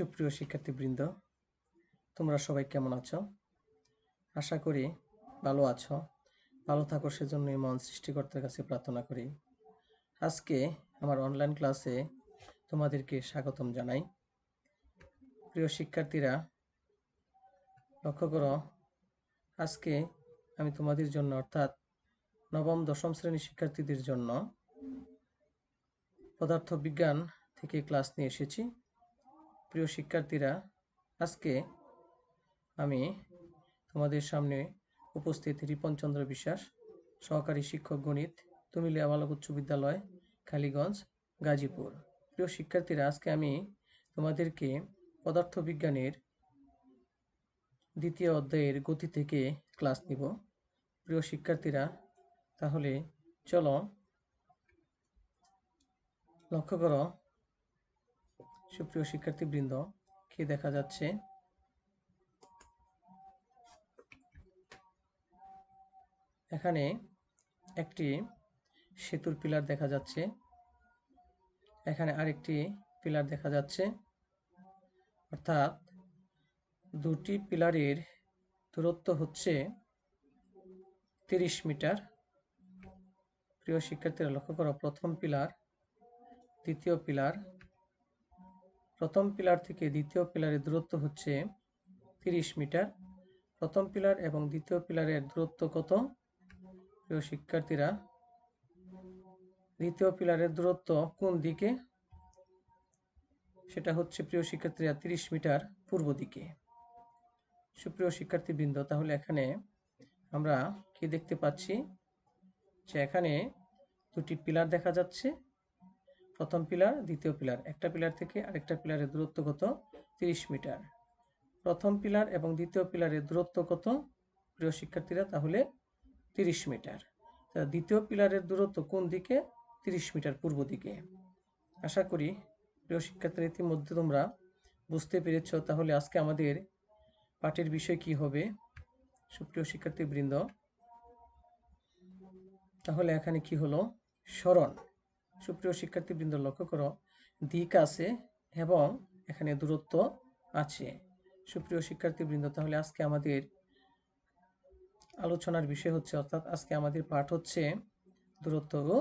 সুপ্রিয় শিক্ষার্থীবৃন্দ তোমরা সবাই কেমন আছো আশা করি ভালো আছো ভালো থাকো সেজন্যই মন সৃষ্টিকর্তার কাছে প্রার্থনা করি আজকে আমার অনলাইন ক্লাসে তোমাদেরকে স্বাগতম জানাই প্রিয় শিক্ষার্থীরা লক্ষ্য করো আজকে আমি তোমাদের জন্য অর্থাৎ নবম দশম শ্রেণী শিক্ষার্থীদের জন্য পদার্থ বিজ্ঞান থেকে ক্লাস নিয়ে এসেছি প্রিয় শিক্ষার্থীরা আজকে আমি তোমাদের সামনে উপস্থিত রিপনচন্দ্র বিশ্বাস সহকারী শিক্ষক গণিত তুমিলিয়া বালক উচ্চ বিদ্যালয় কালীগঞ্জ গাজীপুর প্রিয় শিক্ষার্থীরা আজকে আমি তোমাদেরকে পদার্থবিজ্ঞানের দ্বিতীয় অধ্যায়ের গতি থেকে ক্লাস নিব প্রিয় শিক্ষার্থীরা তাহলে চলো লক্ষ্য করো সুপ্রিয় শিক্ষার্থী বৃন্দ কি দেখা যাচ্ছে এখানে একটি সেতুর পিলার দেখা যাচ্ছে এখানে আরেকটি পিলার দেখা যাচ্ছে অর্থাৎ দুটি পিলারের দূরত্ব হচ্ছে তিরিশ মিটার প্রিয় শিক্ষার্থীরা লক্ষ্য করো প্রথম পিলার দ্বিতীয় পিলার প্রথম পিলার থেকে দ্বিতীয় পিলারের দূরত্ব হচ্ছে 30 মিটার প্রথম পিলার এবং দ্বিতীয় পিলারের দূরত্ব কত প্রিয় শিক্ষার্থীরা দ্বিতীয় পিলারের দূরত্ব কোন দিকে সেটা হচ্ছে প্রিয় শিক্ষার্থীরা 30 মিটার পূর্ব দিকে সুপ্রিয় শিক্ষার্থীবৃন্দ তাহলে এখানে আমরা কি দেখতে পাচ্ছি যে এখানে দুটি পিলার দেখা যাচ্ছে প্রথম পিলার দ্বিতীয় পিলার একটা পিলার থেকে আরেকটা পিলারের দূরত্ব কত তিরিশ মিটার প্রথম পিলার এবং দ্বিতীয় পিলারের দূরত্ব কত প্রিয় শিক্ষার্থীরা তাহলে তিরিশ মিটার দ্বিতীয় পিলারের দূরত্ব কোন দিকে তিরিশ মিটার পূর্ব দিকে আশা করি প্রিয় শিক্ষার্থীরা ইতিমধ্যে তোমরা বুঝতে পেরেছ তাহলে আজকে আমাদের পাঠের বিষয় কি হবে সুপ্রিয় শিক্ষার্থীবৃন্দ তাহলে এখানে কি হলো স্মরণ সুপ্রিয় শিক্ষার্থীবৃন্দ লক্ষ্য করো দিক আছে এবং এখানে দূরত্ব আছে সুপ্রিয় শিক্ষার্থীবৃন্দ তাহলে আজকে আমাদের আলোচনার বিষয় হচ্ছে অর্থাৎ আজকে আমাদের পাঠ হচ্ছে দূরত্ব ও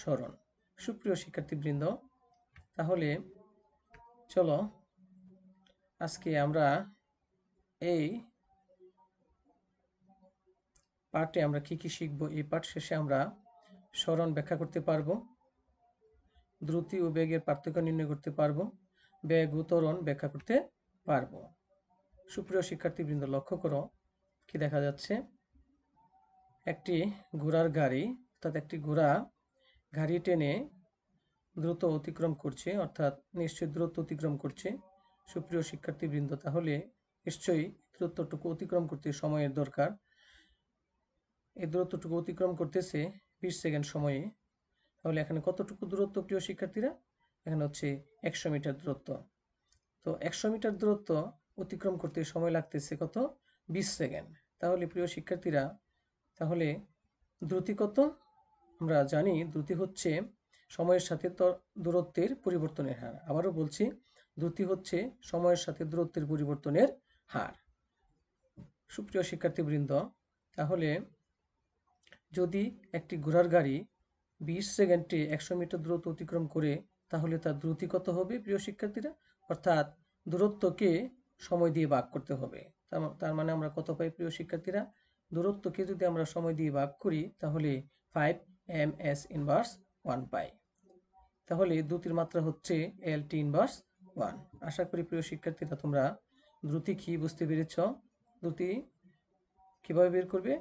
স্মরণ সুপ্রিয় শিক্ষার্থীবৃন্দ তাহলে চলো আজকে আমরা এই পাঠে আমরা কি কি শিখব এই পাঠ শেষে আমরা স্মরণ ব্যাখ্যা করতে পারবো দ্রুতি ও বেগের পার্থক্য নির্ণয় করতে পারবো বেগ ও ত্বরণ ব্যাখ্যা করতে পারবো সুপ্রিয় শিক্ষার্থীবৃন্দ লক্ষ্য করো কি দেখা যাচ্ছে একটি ঘোড়ার গাড়ি অর্থাৎ একটি ঘোড়া গাড়ি টেনে দ্রুত অতিক্রম করছে অর্থাৎ নিশ্চয়ই দ্রুত অতিক্রম করছে সুপ্রিয় শিক্ষার্থীবৃন্দ তাহলে নিশ্চয়ই দূরত্বটুকু অতিক্রম করতে সময়ের দরকার এই দূরত্বটুকু অতিক্রম করতেছে বিশ সেকেন্ড সময়ে তাহলে এখানে কতটুকু দূরত্ব প্রিয় শিক্ষার্থীরা এখানে হচ্ছে একশো মিটার দূরত্ব তো একশো মিটার দূরত্ব অতিক্রম করতে সময় লাগতেছে কত বিশ সেকেন্ড তাহলে প্রিয় শিক্ষার্থীরা তাহলে দ্রুতি কত আমরা জানি দ্রুতি হচ্ছে সময়ের সাথে দূরত্বের পরিবর্তনের হার আবারও বলছি দ্রুতি হচ্ছে সময়ের সাথে দূরত্বের পরিবর্তনের হার সুপ্রিয় শিক্ষার্থীবৃন্দ তাহলে যদি একটি ঘোড়ার গাড়ি বিশ সেকেন্ডে একশো মিটার দূরত্ব অতিক্রম করে তাহলে তার দ্রুতি কত হবে প্রিয় শিক্ষার্থীরা অর্থাৎ দূরত্বকে সময় দিয়ে ভাগ করতে হবে তার মানে আমরা কত পাই প্রিয় শিক্ষার্থীরা দূরত্বকে যদি আমরা সময় দিয়ে ভাগ করি তাহলে five M S inverse one পাই তাহলে দ্রুতির মাত্রা হচ্ছে এল টি ইনভার্স ওয়ান আশা করি প্রিয় শিক্ষার্থীরা তোমরা দ্রুতি কি বুঝতে পেরেছ দ্রুতি কীভাবে বের করবে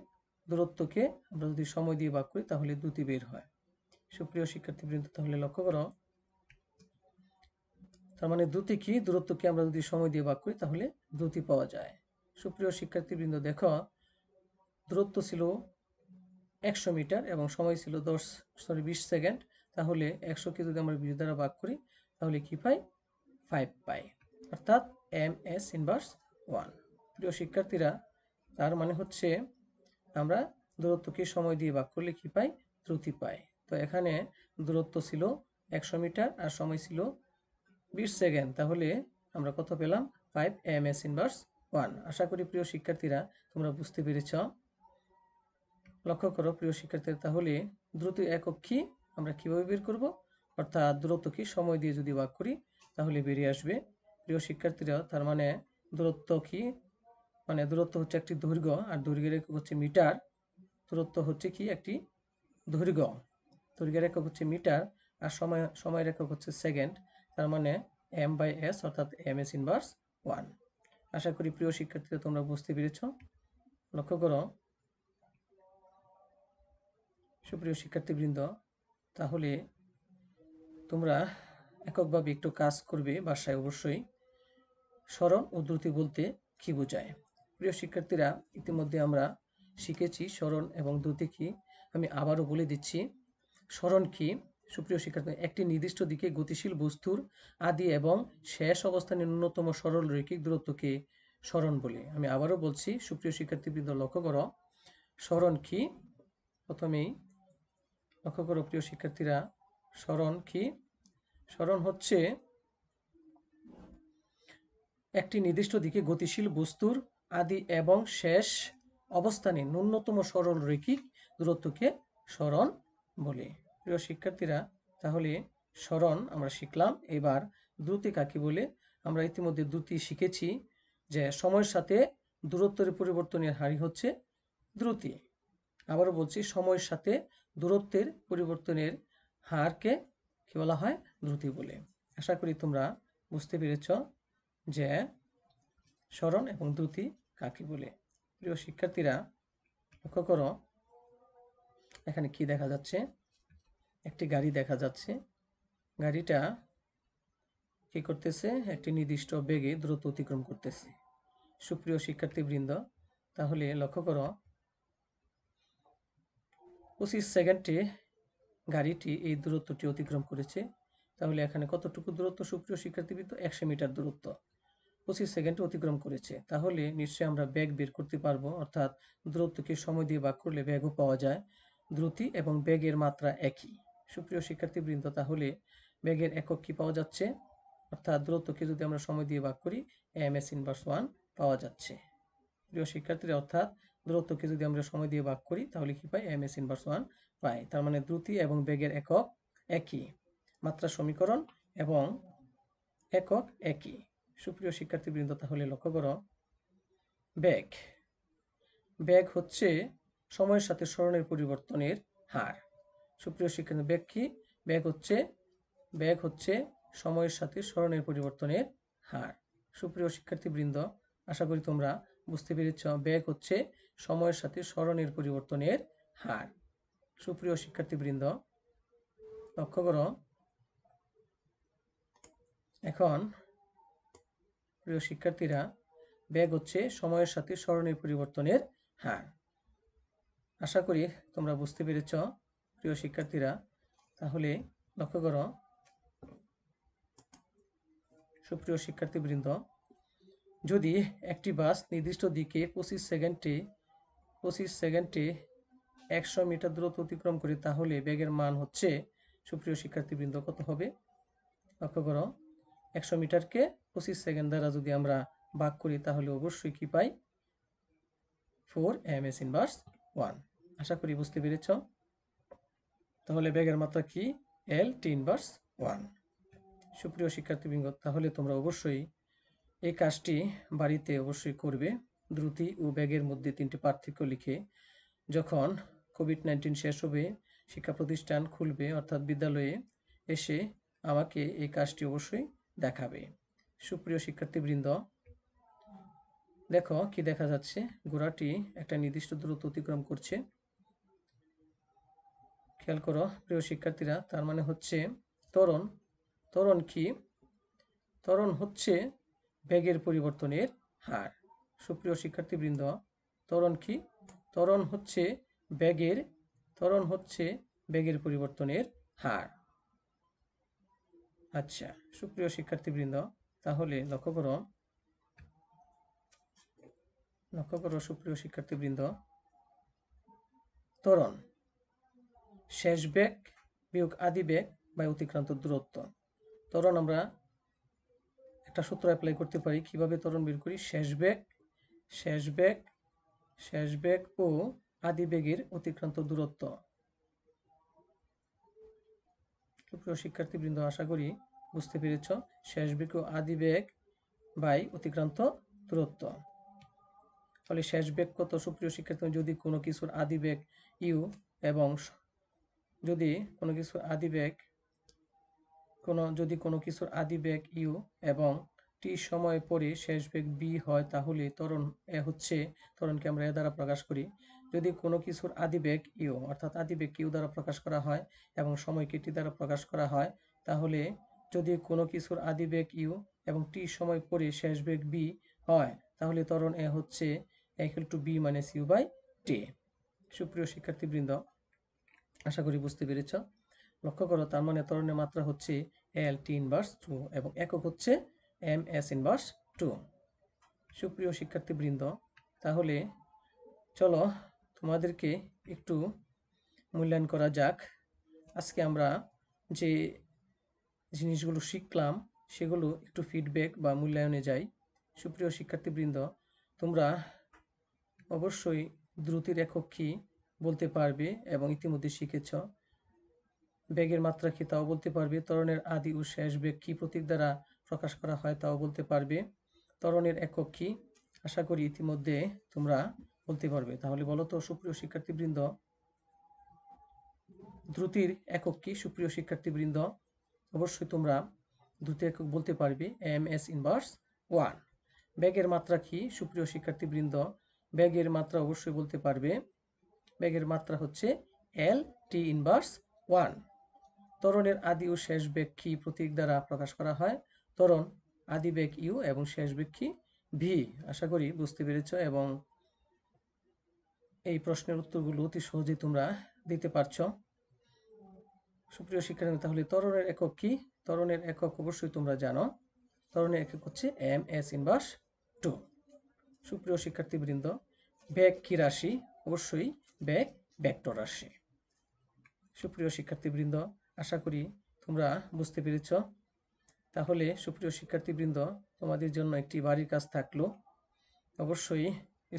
দূরত্বকে আমরা যদি সময় দিয়ে ভাগ করি তাহলে দ্রুতি বের হয় সুপ্রিয় শিক্ষার্থীবৃন্দ তাহলে লক্ষ্য করো তার মানে দ্রুতি কি দূরত্বকে আমরা যদি সময় দিয়ে ভাগ করি তাহলে দ্রুতি পাওয়া যায় সুপ্রিয় শিক্ষার্থীবৃন্দ দেখো দূরত্ব ছিল একশো মিটার এবং সময় ছিল দশ সরি বিশ সেকেন্ড তাহলে একশোকে যদি আমরা বিশ দ্বারা ভাগ করি তাহলে কি পাই ফাইভ পাই অর্থাৎ এম এস ইনভার্স ওয়ান প্রিয় শিক্ষার্থীরা তার মানে হচ্ছে আমরা দূরত্বকে সময় দিয়ে ভাগ করলে কি পাই দ্রুতি পাই তো এখানে দূরত্ব ছিল একশো মিটার আর সময় ছিল বিশ সেকেন্ড তাহলে আমরা কত পেলাম five M S inverse one আশা করি প্রিয় শিক্ষার্থীরা তোমরা বুঝতে পেরেছ লক্ষ্য করো প্রিয় শিক্ষার্থীরা তাহলে দ্রুত এককক্ষী আমরা কীভাবে বের করব অর্থাৎ দূরত্ব কি সময় দিয়ে যদি বাক করি তাহলে বেরিয়ে আসবে প্রিয় শিক্ষার্থীরা তার মানে দূরত্ব কি মানে দূরত্ব হচ্ছে একটি দৈর্ঘ্য আর দৈর্ঘ্যের একক হচ্ছে মিটার দূরত্ব হচ্ছে কি একটি দৈর্ঘ্য দৈর্ঘ্যের একক হচ্ছে মিটার আর সময় সময়ের একক হচ্ছে সেকেন্ড তার মানে এম বাই এস অর্থাৎ এম এস ইনভার্স ওয়ান আশা করি প্রিয় শিক্ষার্থীরা তোমরা বুঝতে পেরেছ লক্ষ্য করো সুপ্রিয় শিক্ষার্থীবৃন্দ তাহলে তোমরা এককভাবে একটু কাজ করবে বাসায় অবশ্যই স্মরণ ও দ্রুতি বলতে কী বোঝায় প্রিয় শিক্ষার্থীরা ইতিমধ্যে আমরা শিখেছি স্মরণ এবং দ্রুতি কী আমি আবারও বলে দিচ্ছি স্মরণ কি সুপ্রিয় শিক্ষার্থী একটি নির্দিষ্ট দিকে গতিশীল বস্তুর আদি এবং শেষ অবস্থানে ন্যূনতম সরল রৈখিক দূরত্বকে স্মরণ বলি আমি আবারও বলছি সুপ্রিয় শিক্ষার্থীবৃন্দ লক্ষ্য করো স্মরণ কি প্রথমেই লক্ষ্য করো প্রিয় শিক্ষার্থীরা স্মরণ কি স্মরণ হচ্ছে একটি নির্দিষ্ট দিকে গতিশীল বস্তুর আদি এবং শেষ অবস্থানে ন্যূনতম সরল রৈখিক দূরত্বকে স্মরণ বলে প্রিয় শিক্ষার্থীরা তাহলে স্মরণ আমরা শিখলাম এবার দ্রুতি কাকে বলে আমরা ইতিমধ্যে দ্রুতি শিখেছি যে সময়ের সাথে দূরত্বের পরিবর্তনের হারি হচ্ছে দ্রুতি আবারও বলছি সময়ের সাথে দূরত্বের পরিবর্তনের হারকে কি বলা হয় দ্রুতি বলে আশা করি তোমরা বুঝতে পেরেছ যে স্মরণ এবং দ্রুতি কাকে বলে প্রিয় শিক্ষার্থীরা লক্ষ্য করো এখানে কি দেখা যাচ্ছে একটি গাড়ি দেখা যাচ্ছে গাড়িটা কি করতেছে একটি নির্দিষ্ট বেগে দ্রুত অতিক্রম করতেছে সুপ্রিয় শিক্ষার্থীবৃন্দ তাহলে লক্ষ্য করো পঁচিশ সেকেন্ডে গাড়িটি এই দূরত্বটি অতিক্রম করেছে তাহলে এখানে কতটুকু দূরত্ব সুপ্রিয় শিক্ষার্থীবৃন্দ একশো মিটার দূরত্ব পঁচিশ সেকেন্ডে অতিক্রম করেছে তাহলে নিশ্চয়ই আমরা ব্যাগ বের করতে পারবো অর্থাৎ দূরত্বকে সময় দিয়ে ভাগ করলে ব্যাগও পাওয়া যায় দ্রুতি এবং বেগের মাত্রা একই সুপ্রিয় শিক্ষার্থীবৃন্দ তাহলে বেগের একক কি পাওয়া যাচ্ছে অর্থাৎ দূরত্বকে যদি আমরা সময় দিয়ে ভাগ করি এম এস ইনভার্স ওয়ান পাওয়া যাচ্ছে প্রিয় শিক্ষার্থীরা অর্থাৎ দূরত্বকে যদি আমরা সময় দিয়ে ভাগ করি তাহলে কি পাই এম এস ইনভার্স ওয়ান পাই তার মানে দ্রুতি এবং বেগের একক একই মাত্রা সমীকরণ এবং একক একই সুপ্রিয় শিক্ষার্থীবৃন্দ তাহলে লক্ষ্য করো বেগ বেগ হচ্ছে সময়ের সাথে স্মরণের পরিবর্তনের হার সুপ্রিয় শিক্ষার্থী ব্যাগ কি ব্যাগ হচ্ছে ব্যাগ হচ্ছে সময়ের সাথে স্মরণের পরিবর্তনের হার সুপ্রিয় শিক্ষার্থীবৃন্দ আশা করি তোমরা বুঝতে পেরেছ ব্যাগ হচ্ছে সময়ের সাথে স্মরণের পরিবর্তনের হার সুপ্রিয় শিক্ষার্থীবৃন্দ লক্ষ্য করো এখন প্রিয় শিক্ষার্থীরা ব্যাগ হচ্ছে সময়ের সাথে স্মরণের পরিবর্তনের হার আশা করি তোমরা বুঝতে পেরেছ প্রিয় শিক্ষার্থীরা তাহলে লক্ষ্য করো সুপ্রিয় শিক্ষার্থীবৃন্দ যদি একটি বাস নির্দিষ্ট দিকে পঁচিশ সেকেন্ডে পঁচিশ সেকেন্ডে একশো মিটার দূরত্ব অতিক্রম করে তাহলে ব্যাগের মান হচ্ছে সুপ্রিয় শিক্ষার্থীবৃন্দ কত হবে লক্ষ্য করো একশো মিটারকে পঁচিশ সেকেন্ড দ্বারা যদি আমরা ভাগ করি তাহলে অবশ্যই কি পাই four M S inverse one আশা করি বুঝতে পেরেছ তাহলে বেগের মাত্রা কি এল টি ইনভার্স ওয়ান সুপ্রিয় শিক্ষার্থীবৃন্দ তাহলে তোমরা অবশ্যই এই কাজটি বাড়িতে অবশ্যই করবে দ্রুতি ও ব্যাগের মধ্যে তিনটি পার্থক্য লিখে যখন কোভিড নাইন্টিন শেষ হবে শিক্ষা প্রতিষ্ঠান খুলবে অর্থাৎ বিদ্যালয়ে এসে আমাকে এই কাজটি অবশ্যই দেখাবে সুপ্রিয় শিক্ষার্থীবৃন্দ দেখো কি দেখা যাচ্ছে ঘোড়াটি একটা নির্দিষ্ট দূরত্ব অতিক্রম করছে খেয়াল করো প্রিয় শিক্ষার্থীরা তার মানে হচ্ছে তরণ তরণ কি তরণ হচ্ছে বেগের পরিবর্তনের হার সুপ্রিয় শিক্ষার্থীবৃন্দ তরণ কি তরণ হচ্ছে ব্যাগের তরণ হচ্ছে ব্যাগের পরিবর্তনের হার আচ্ছা সুপ্রিয় শিক্ষার্থীবৃন্দ তাহলে লক্ষ্য করো লক্ষ্য করো সুপ্রিয় শিক্ষার্থীবৃন্দ তরণ শেষ বেগ বিয়োগ আদি বেগ বা অতিক্রান্ত দূরত্ব তরণ আমরা একটা সূত্র অ্যাপ্লাই করতে পারি কিভাবে তরণ বের করি শেষ বেগ শেষ বেগ শেষ বেগ ও আদি বেগের অতিক্রান্ত দূরত্ব সুপ্রিয় শিক্ষার্থীবৃন্দ আশা করি বুঝতে পেরেছ শেষ বেগ ও আদি বেগ বাই অতিক্রান্ত দূরত্ব তাহলে শেষ বেগ কত সুপ্রিয় শিক্ষার্থী যদি কোনো কিছুর আদি বেগ ইউ এবং যদি কোনো কিছুর আদি বেগ কোনো যদি কোনো কিছুর আদি বেগ ইউ এবং টি সময় পরে শেষ বেগ বি হয় তাহলে তরণ এ হচ্ছে তরণকে আমরা এ দ্বারা প্রকাশ করি যদি কোনো কিছুর আদি বেগ ইউ অর্থাৎ আদি বেগ ইউ দ্বারা প্রকাশ করা হয় এবং সময়কে টি দ্বারা প্রকাশ করা হয় তাহলে যদি কোনো কিছুর আদি বেগ ইউ এবং টি সময় পরে শেষ বেগ বি হয় তাহলে তরণ এ হচ্ছে equal to V minus U by T সুপ্রিয় শিক্ষার্থীবৃন্দ আশা করি বুঝতে পেরেছ লক্ষ্য করো তার মানে তরণের মাত্রা হচ্ছে এল টি ইনভার্স টু এবং একক হচ্ছে এম এস ইনভার্স টু সুপ্রিয় শিক্ষার্থীবৃন্দ তাহলে চলো তোমাদেরকে একটু মূল্যায়ন করা যাক আজকে আমরা যে জিনিসগুলো শিখলাম সেগুলো একটু ফিডব্যাক বা মূল্যায়নে যাই সুপ্রিয় শিক্ষার্থীবৃন্দ তোমরা অবশ্যই দ্রুতির একক কী বলতে পারবে এবং ইতিমধ্যে শিখেছ বেগের মাত্রা কী তাও বলতে পারবে ত্বরণের আদি ও শেষ বেগ কী প্রতীক দ্বারা প্রকাশ করা হয় তাও বলতে পারবে ত্বরণের একক কী আশা করি ইতিমধ্যে তোমরা বলতে পারবে তাহলে বলো তো সুপ্রিয় শিক্ষার্থীবৃন্দ দ্রুতির একক কী সুপ্রিয় শিক্ষার্থীবৃন্দ অবশ্যই তোমরা দ্রুতি একক বলতে পারবে এম এস ইনভার্স ওয়ান ব্যাগের মাত্রা কি সুপ্রিয় শিক্ষার্থীবৃন্দ ব্যাগের মাত্রা অবশ্যই বলতে পারবে ব্যাগের মাত্রা হচ্ছে এল টি ইনভার্স ওয়ান তরণের আদি ও শেষ বেগ কি প্রতীক দ্বারা প্রকাশ করা হয় তরণ আদি বেগ ইউ এবং শেষ বেগ কি ভি আশা করি বুঝতে পেরেছ এবং এই প্রশ্নের উত্তরগুলো অতি সহজে তোমরা দিতে পারছ সুপ্রিয় শিক্ষার্থী তাহলে তরণের একক কি তরণের একক অবশ্যই তোমরা জানো তরণের একক হচ্ছে এম এস ইনভার্স টু সুপ্রিয় শিক্ষার্থীবৃন্দ ব্যাগ কি রাশি অবশ্যই ব্যাগ ব্যাক্টর রাশি সুপ্রিয় শিক্ষার্থীবৃন্দ আশা করি তোমরা বুঝতে পেরেছ তাহলে সুপ্রিয় শিক্ষার্থীবৃন্দ তোমাদের জন্য একটি বাড়ির কাজ থাকলো অবশ্যই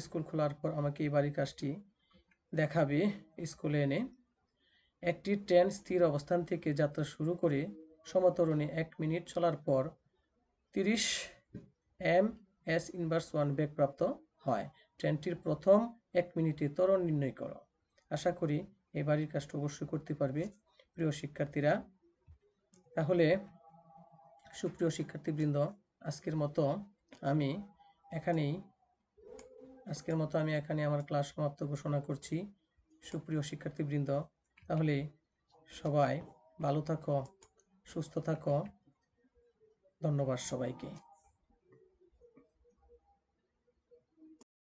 স্কুল খোলার পর আমাকে এই বাড়ির কাজটি দেখাবে স্কুলে এনে একটি ট্রেন স্থির অবস্থান থেকে যাত্রা শুরু করে সমতরণে এক মিনিট চলার পর তিরিশ এম এস ইনভার্স ওয়ান বেগ প্রাপ্ত হয় ট্রেনটির প্রথম এক মিনিটে তরণ নির্ণয় করো আশা করি এই বাড়ির কাজটা অবশ্যই করতে পারবে প্রিয় শিক্ষার্থীরা তাহলে সুপ্রিয় শিক্ষার্থীবৃন্দ আজকের মতো আমি এখানেই আজকের মতো আমি এখানে আমার ক্লাস সমাপ্ত ঘোষণা করছি সুপ্রিয় শিক্ষার্থীবৃন্দ তাহলে সবাই ভালো থাকো সুস্থ থাকো ধন্যবাদ সবাইকে